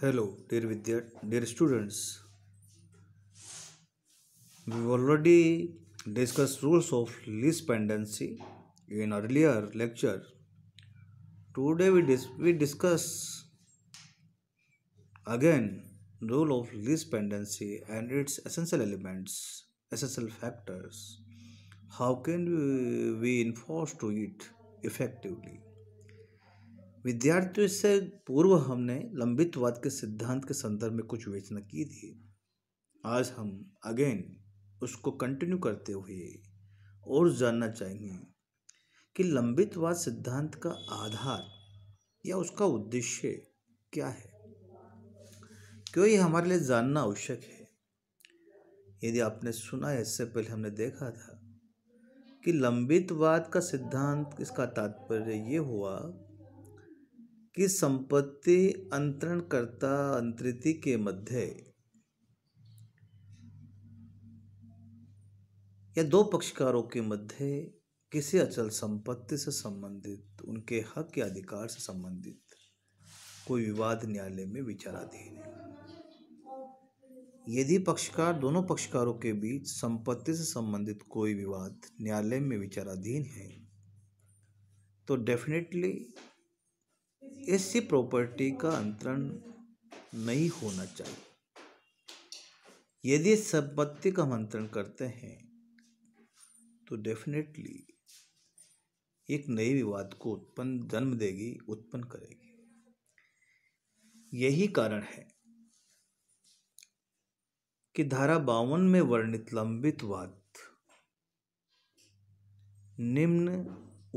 hello dear Vidya, dear students we already discussed rules of least pendency in earlier lecture today we, dis we discuss again rule of least pendency and its essential elements essential factors how can we, we enforce to it effectively विद्यार्थियों से पूर्व हमने लंबितवाद के सिद्धांत के संदर्भ में कुछ विवेचना की थी आज हम अगेन उसको कंटिन्यू करते हुए और जानना चाहेंगे कि लंबितवाद सिद्धांत का आधार या उसका उद्देश्य क्या है क्यों ये हमारे लिए जानना आवश्यक है यदि आपने सुना है इससे पहले हमने देखा था कि लंबितवाद का सिद्धांत इसका तात्पर्य ये हुआ कि संपत्ति अंतरणकर्ता अंतरिति के मध्य या दो पक्षकारों के मध्य किसी अचल संपत्ति से संबंधित उनके हक या अधिकार से संबंधित कोई विवाद न्यायालय में विचाराधीन है यदि पक्षकार दोनों पक्षकारों के बीच संपत्ति से संबंधित कोई विवाद न्यायालय में विचाराधीन है तो डेफिनेटली ऐसी प्रॉपर्टी का अंतरण नहीं होना चाहिए यदि संपत्ति का हम अंतरण करते हैं तो डेफिनेटली एक नए विवाद को उत्पन्न जन्म देगी उत्पन्न करेगी यही कारण है कि धारा बावन में वर्णित लंबित वाद निम्न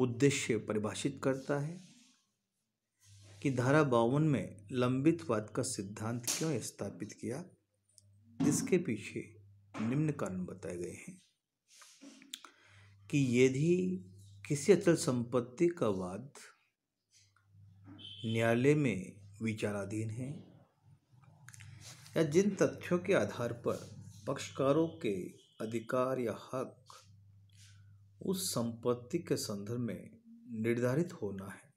उद्देश्य परिभाषित करता है कि धारा बावन में लंबितवाद का सिद्धांत क्यों स्थापित किया इसके पीछे निम्न कारण बताए गए हैं कि यदि किसी अचल संपत्ति का वाद न्यायालय में विचाराधीन है या जिन तथ्यों के आधार पर पक्षकारों के अधिकार या हक उस संपत्ति के संदर्भ में निर्धारित होना है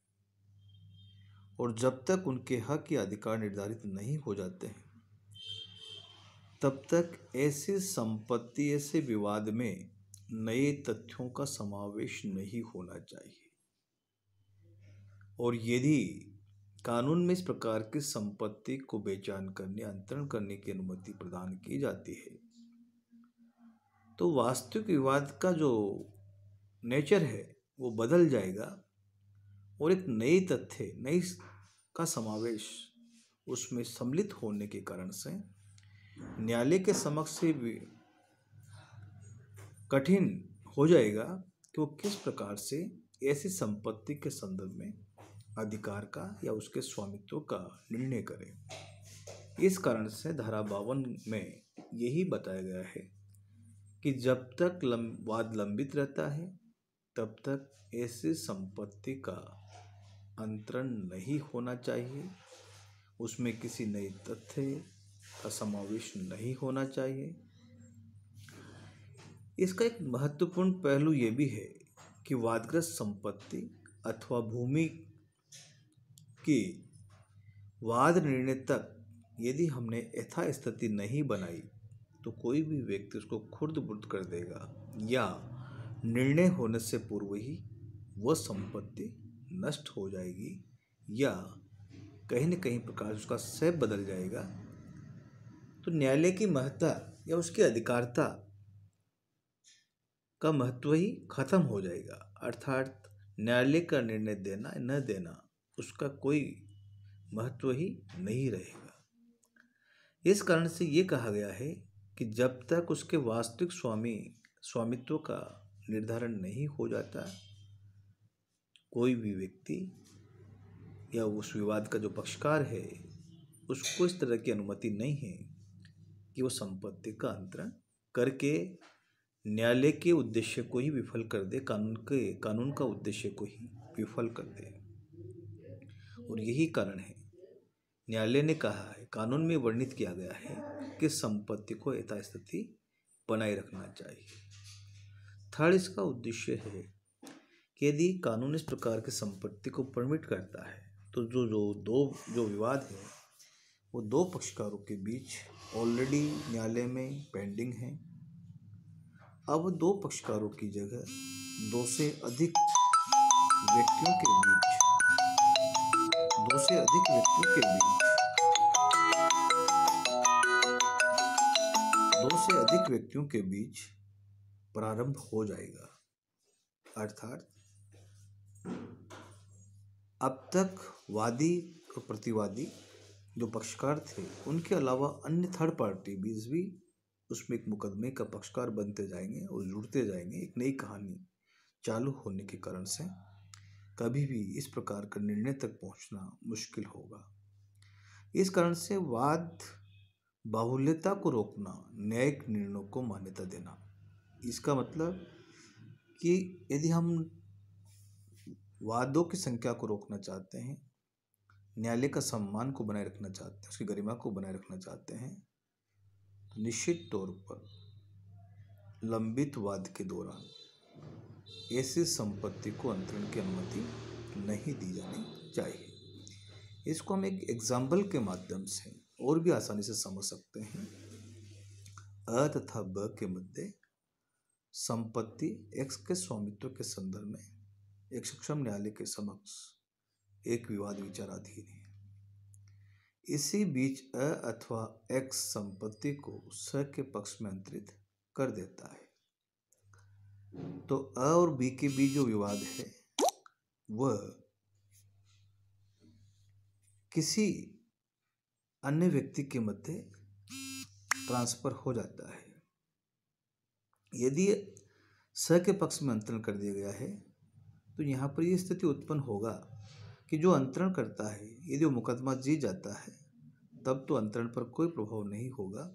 और जब तक उनके हक या अधिकार निर्धारित नहीं हो जाते हैं तब तक ऐसे संपत्ति ऐसे विवाद में नए तथ्यों का समावेश नहीं होना चाहिए और यदि कानून में इस प्रकार की संपत्ति को बेचान करने अंतरण करने की अनुमति प्रदान की जाती है तो वास्तविक विवाद का जो नेचर है वो बदल जाएगा और एक नई तथ्य नई का समावेश उसमें सम्मिलित होने के कारण से न्यायालय के समक्ष से भी कठिन हो जाएगा कि वो किस प्रकार से ऐसी संपत्ति के संदर्भ में अधिकार का या उसके स्वामित्व का निर्णय करें इस कारण से धारा बावन में यही बताया गया है कि जब तक लंब वाद लंबित रहता है तब तक ऐसी संपत्ति का अंतरण नहीं होना चाहिए उसमें किसी नई तथ्य का समावेश नहीं होना चाहिए इसका एक महत्वपूर्ण पहलू ये भी है कि वादग्रस्त संपत्ति अथवा भूमि की वाद निर्णय तक यदि हमने यथास्थिति नहीं बनाई तो कोई भी व्यक्ति उसको खुर्द बुर्द कर देगा या निर्णय होने से पूर्व ही वह संपत्ति नष्ट हो जाएगी या कहीं न कहीं प्रकार उसका सेब बदल जाएगा तो न्यायालय की महत्ता या उसकी अधिकारता का महत्व ही खत्म हो जाएगा अर्थात न्यायालय का निर्णय देना न देना उसका कोई महत्व ही नहीं रहेगा इस कारण से ये कहा गया है कि जब तक उसके वास्तविक स्वामी स्वामित्व का निर्धारण नहीं हो जाता कोई भी व्यक्ति या उस विवाद का जो पक्षकार है उसको इस तरह की अनुमति नहीं है कि वो संपत्ति का अंतरण करके न्यायालय के उद्देश्य को ही विफल कर दे कानून के कानून का उद्देश्य को ही विफल कर दे और यही कारण है न्यायालय ने कहा है कानून में वर्णित किया गया है कि संपत्ति को यथास्थिति बनाए रखना चाहिए थर्ड इसका उद्देश्य है कि यदि कानून इस प्रकार के संपत्ति को परमिट करता है तो जो जो दो जो विवाद है वो दो पक्षकारों के बीच ऑलरेडी न्यायालय में पेंडिंग है अब दो पक्षकारों की जगह दो से अधिक व्यक्तियों के बीच दो से अधिक व्यक्तियों के बीच दो से अधिक व्यक्तियों के बीच प्रारंभ हो जाएगा अर्थात अब तक वादी और प्रतिवादी जो पक्षकार थे उनके अलावा अन्य थर्ड पार्टी बीज भी उसमें एक मुकदमे का पक्षकार बनते जाएंगे और जुड़ते जाएंगे एक नई कहानी चालू होने के कारण से कभी भी इस प्रकार का निर्णय तक पहुंचना मुश्किल होगा इस कारण से वाद बाहुल्यता को रोकना न्यायिक निर्णयों को मान्यता देना इसका मतलब कि यदि हम वादों की संख्या को रोकना चाहते हैं न्यायालय का सम्मान को बनाए रखना चाहते हैं उसकी गरिमा को बनाए रखना चाहते हैं निश्चित तौर पर लंबित वाद के दौरान ऐसी संपत्ति को अंतरण की अनुमति नहीं दी जानी चाहिए इसको हम एक एग्जाम्पल के माध्यम से और भी आसानी से समझ सकते हैं अ तथा ब के मुद्दे संपत्ति एक्स के स्वामित्व के संदर्भ में एक सक्षम न्यायालय के समक्ष एक विवाद विचाराधीन है इसी बीच अ अथवा एक्स संपत्ति को स के पक्ष में अंतरित कर देता है तो अ और बी के बीच जो विवाद है वह किसी अन्य व्यक्ति के मध्य ट्रांसफर हो जाता है यदि स के पक्ष में अंतरण कर दिया गया है तो यहाँ पर ये स्थिति उत्पन्न होगा कि जो अंतरण करता है यदि वो मुकदमा जीत जाता है तब तो अंतरण पर कोई प्रभाव नहीं होगा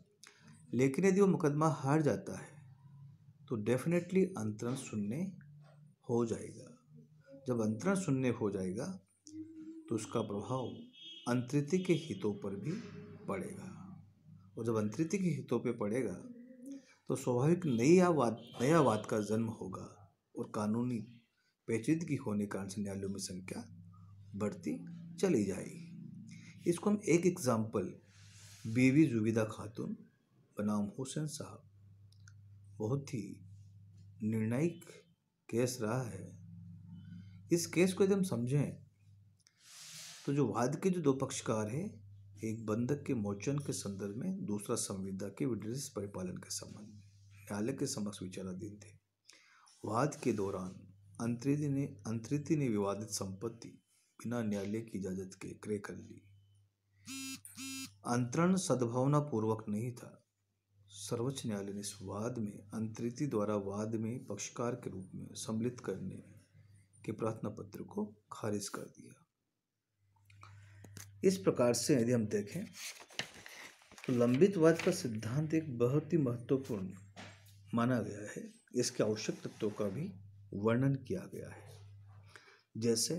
लेकिन यदि वो मुकदमा हार जाता है तो डेफिनेटली अंतरण शून्य हो जाएगा जब अंतरण शून्य हो जाएगा तो उसका प्रभाव अंतरिति के हितों पर भी पड़ेगा और जब अंतरिति के हितों पर पड़ेगा तो स्वाभाविक नई वाद नया वाद का जन्म होगा और कानूनी पेचीदगी होने के कारण से न्यायालयों में संख्या बढ़ती चली जाएगी इसको हम एक एग्ज़ाम्पल बीवी जुबीदा खातून बनाम हुसैन साहब बहुत ही निर्णायक केस रहा है इस केस को यदि हम समझें तो जो वाद के जो दो पक्षकार हैं एक बंधक के मोचन के संदर्भ में दूसरा संविदा के विदेश परिपालन के संबंध में न्यायालय के समक्ष विचाराधीन थे वाद के दौरान अंतरिति ने अंतरिति ने विवादित संपत्ति बिना न्यायालय की इजाजत के क्रय कर ली अंतरण सद्भावना पूर्वक नहीं था सर्वोच्च न्यायालय ने इस वाद में अंतरिति द्वारा वाद में पक्षकार के रूप में सम्मिलित करने के प्रार्थना पत्र को खारिज कर दिया इस प्रकार से यदि हम देखें तो लंबित वाद का सिद्धांत एक बहुत ही महत्वपूर्ण माना गया है इसके आवश्यक तत्वों का भी वर्णन किया गया है जैसे